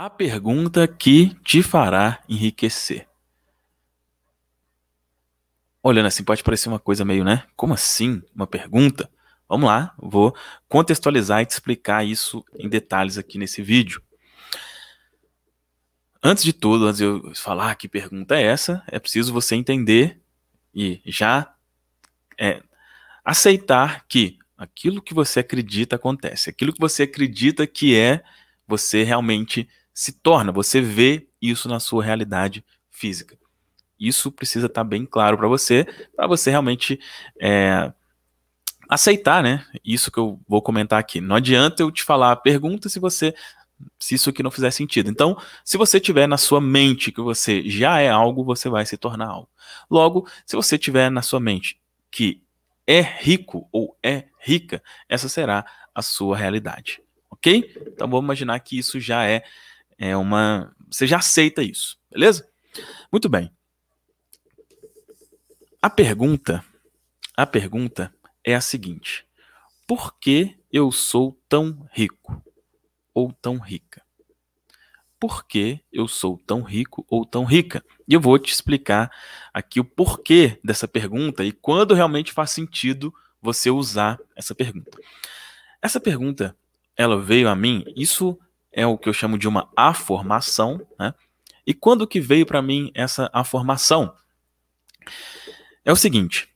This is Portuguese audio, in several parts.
A pergunta que te fará enriquecer. Olhando assim, pode parecer uma coisa meio, né? Como assim? Uma pergunta? Vamos lá, vou contextualizar e te explicar isso em detalhes aqui nesse vídeo. Antes de tudo, antes de eu falar que pergunta é essa, é preciso você entender e já é, aceitar que aquilo que você acredita acontece, aquilo que você acredita que é, você realmente se torna, você vê isso na sua realidade física. Isso precisa estar tá bem claro para você, para você realmente é, aceitar, né? Isso que eu vou comentar aqui. Não adianta eu te falar a pergunta se você se isso aqui não fizer sentido. Então, se você tiver na sua mente que você já é algo, você vai se tornar algo. Logo, se você tiver na sua mente que é rico ou é rica, essa será a sua realidade. Ok? Então vamos imaginar que isso já é é uma. Você já aceita isso, beleza? Muito bem. A pergunta, a pergunta é a seguinte: por que eu sou tão rico ou tão rica? Por que eu sou tão rico ou tão rica? E eu vou te explicar aqui o porquê dessa pergunta e quando realmente faz sentido você usar essa pergunta. Essa pergunta, ela veio a mim, isso é o que eu chamo de uma aformação, né? E quando que veio para mim essa aformação? É o seguinte,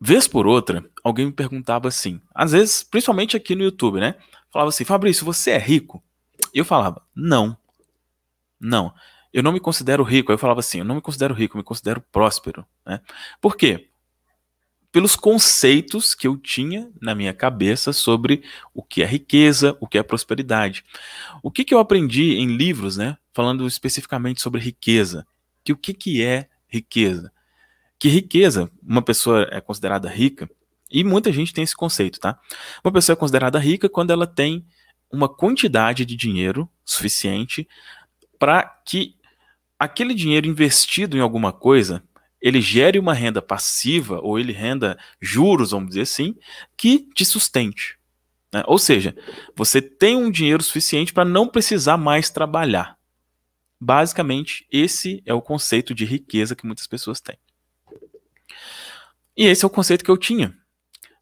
vez por outra, alguém me perguntava assim, às vezes, principalmente aqui no YouTube, né? Falava assim, Fabrício, você é rico? E eu falava, não, não, eu não me considero rico. Aí eu falava assim, eu não me considero rico, eu me considero próspero, né? Por quê? pelos conceitos que eu tinha na minha cabeça sobre o que é riqueza, o que é prosperidade. O que, que eu aprendi em livros, né, falando especificamente sobre riqueza? Que o que, que é riqueza? Que riqueza, uma pessoa é considerada rica, e muita gente tem esse conceito, tá? Uma pessoa é considerada rica quando ela tem uma quantidade de dinheiro suficiente para que aquele dinheiro investido em alguma coisa ele gere uma renda passiva, ou ele renda juros, vamos dizer assim, que te sustente. Né? Ou seja, você tem um dinheiro suficiente para não precisar mais trabalhar. Basicamente, esse é o conceito de riqueza que muitas pessoas têm. E esse é o conceito que eu tinha.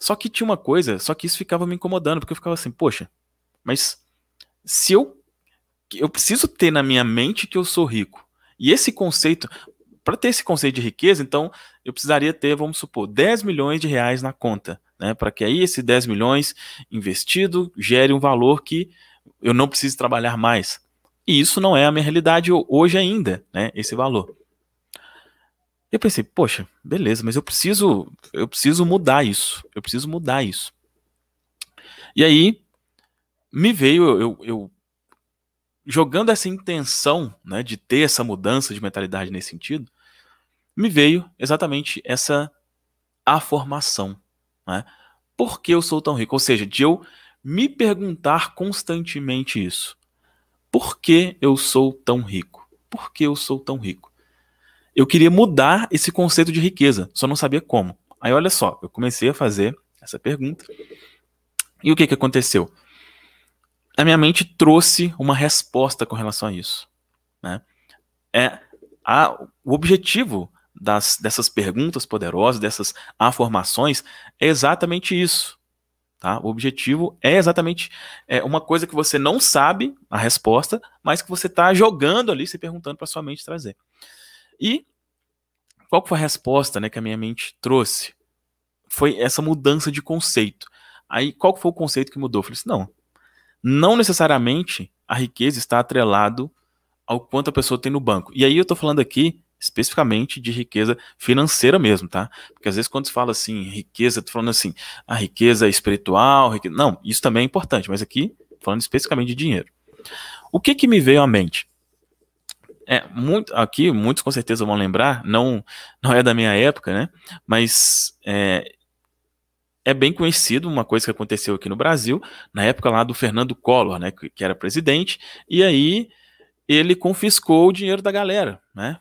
Só que tinha uma coisa, só que isso ficava me incomodando, porque eu ficava assim, poxa, mas se eu eu preciso ter na minha mente que eu sou rico. E esse conceito, para ter esse conceito de riqueza, então eu precisaria ter, vamos supor, 10 milhões de reais na conta, né? Para que aí esse 10 milhões investido gere um valor que eu não preciso trabalhar mais. E isso não é a minha realidade hoje ainda, né? Esse valor. Eu pensei, poxa, beleza, mas eu preciso, eu preciso mudar isso. Eu preciso mudar isso. E aí me veio, eu, eu jogando essa intenção né, de ter essa mudança de mentalidade nesse sentido, me veio exatamente essa afirmação. Né? Por que eu sou tão rico? Ou seja, de eu me perguntar constantemente isso. Por que eu sou tão rico? Por que eu sou tão rico? Eu queria mudar esse conceito de riqueza, só não sabia como. Aí olha só, eu comecei a fazer essa pergunta. E o que, que aconteceu? a minha mente trouxe uma resposta com relação a isso. Né? É, a, o objetivo das, dessas perguntas poderosas, dessas afirmações, é exatamente isso. Tá? O objetivo é exatamente é, uma coisa que você não sabe a resposta, mas que você está jogando ali, se perguntando para sua mente trazer. E qual foi a resposta né, que a minha mente trouxe? Foi essa mudança de conceito. Aí, qual foi o conceito que mudou? Eu falei assim, não, não necessariamente a riqueza está atrelado ao quanto a pessoa tem no banco. E aí eu estou falando aqui especificamente de riqueza financeira mesmo, tá? Porque às vezes quando se fala assim, riqueza, tô falando assim, a riqueza espiritual, não, isso também é importante, mas aqui falando especificamente de dinheiro. O que que me veio à mente? É, muito, aqui muitos com certeza vão lembrar, não não é da minha época, né? Mas é, é bem conhecido uma coisa que aconteceu aqui no Brasil, na época lá do Fernando Collor, né, que era presidente, e aí ele confiscou o dinheiro da galera, né?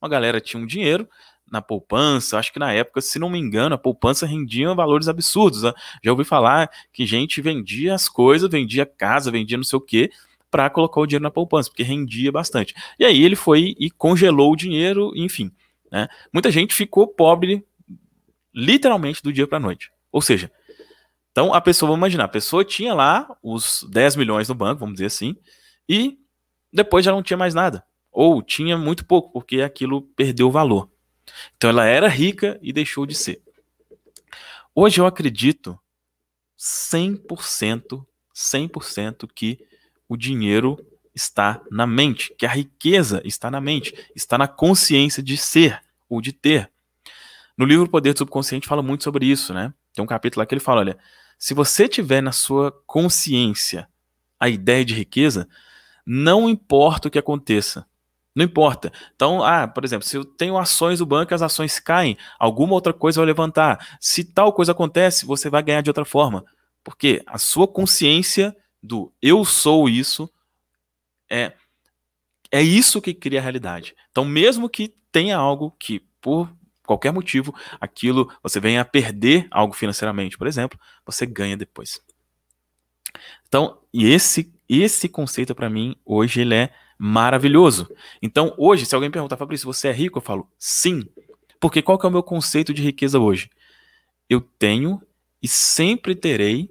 Uma galera tinha um dinheiro na poupança, acho que na época, se não me engano, a poupança rendia valores absurdos. Né? Já ouvi falar que gente vendia as coisas, vendia casa, vendia não sei o quê, para colocar o dinheiro na poupança, porque rendia bastante. E aí ele foi e congelou o dinheiro, enfim. Né? Muita gente ficou pobre literalmente do dia para a noite. Ou seja, então a pessoa, vamos imaginar, a pessoa tinha lá os 10 milhões no banco, vamos dizer assim, e depois já não tinha mais nada. Ou tinha muito pouco, porque aquilo perdeu o valor. Então ela era rica e deixou de ser. Hoje eu acredito 100%, 100% que o dinheiro está na mente, que a riqueza está na mente, está na consciência de ser ou de ter. No livro Poder do Subconsciente fala muito sobre isso, né? Tem um capítulo lá que ele fala: olha, se você tiver na sua consciência a ideia de riqueza, não importa o que aconteça. Não importa. Então, ah, por exemplo, se eu tenho ações do banco, as ações caem, alguma outra coisa vai levantar. Se tal coisa acontece, você vai ganhar de outra forma. Porque a sua consciência do eu sou isso é é isso que cria a realidade. Então, mesmo que tenha algo que por qualquer motivo, aquilo você venha a perder algo financeiramente, por exemplo, você ganha depois. Então, e esse esse conceito para mim hoje ele é maravilhoso. Então, hoje, se alguém perguntar, Fabrício, você é rico? Eu falo, sim. Porque qual que é o meu conceito de riqueza hoje? Eu tenho e sempre terei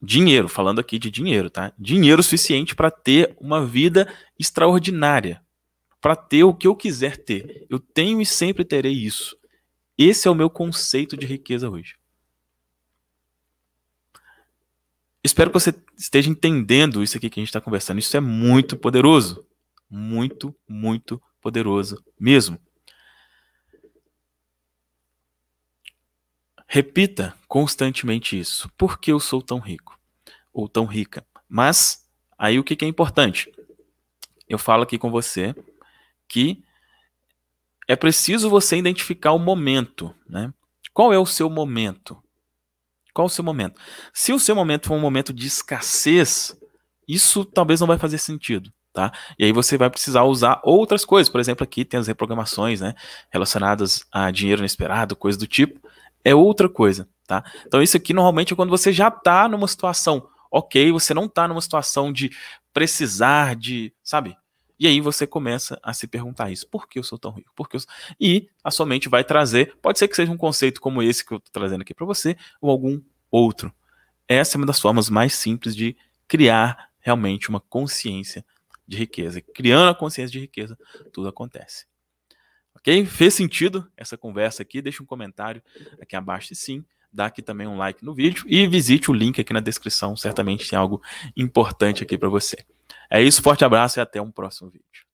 dinheiro, falando aqui de dinheiro, tá? Dinheiro suficiente para ter uma vida extraordinária, para ter o que eu quiser ter. Eu tenho e sempre terei isso. Esse é o meu conceito de riqueza hoje. Espero que você esteja entendendo isso aqui que a gente está conversando. Isso é muito poderoso. Muito, muito poderoso mesmo. Repita constantemente isso. Por que eu sou tão rico? Ou tão rica? Mas, aí o que, que é importante? Eu falo aqui com você que é preciso você identificar o momento, né? Qual é o seu momento? Qual o seu momento? Se o seu momento for um momento de escassez, isso talvez não vai fazer sentido, tá? E aí você vai precisar usar outras coisas. Por exemplo, aqui tem as reprogramações, né? Relacionadas a dinheiro inesperado, coisa do tipo. É outra coisa, tá? Então isso aqui normalmente é quando você já está numa situação ok, você não está numa situação de precisar de, sabe, e aí você começa a se perguntar isso: por que eu sou tão rico? Por sou... E a sua mente vai trazer, pode ser que seja um conceito como esse que eu estou trazendo aqui para você, ou algum outro. Essa é uma das formas mais simples de criar realmente uma consciência de riqueza. Criando a consciência de riqueza, tudo acontece. Ok? Fez sentido essa conversa aqui? Deixa um comentário aqui abaixo e sim. Dá aqui também um like no vídeo e visite o link aqui na descrição. Certamente tem algo importante aqui para você. É isso, forte abraço e até um próximo vídeo.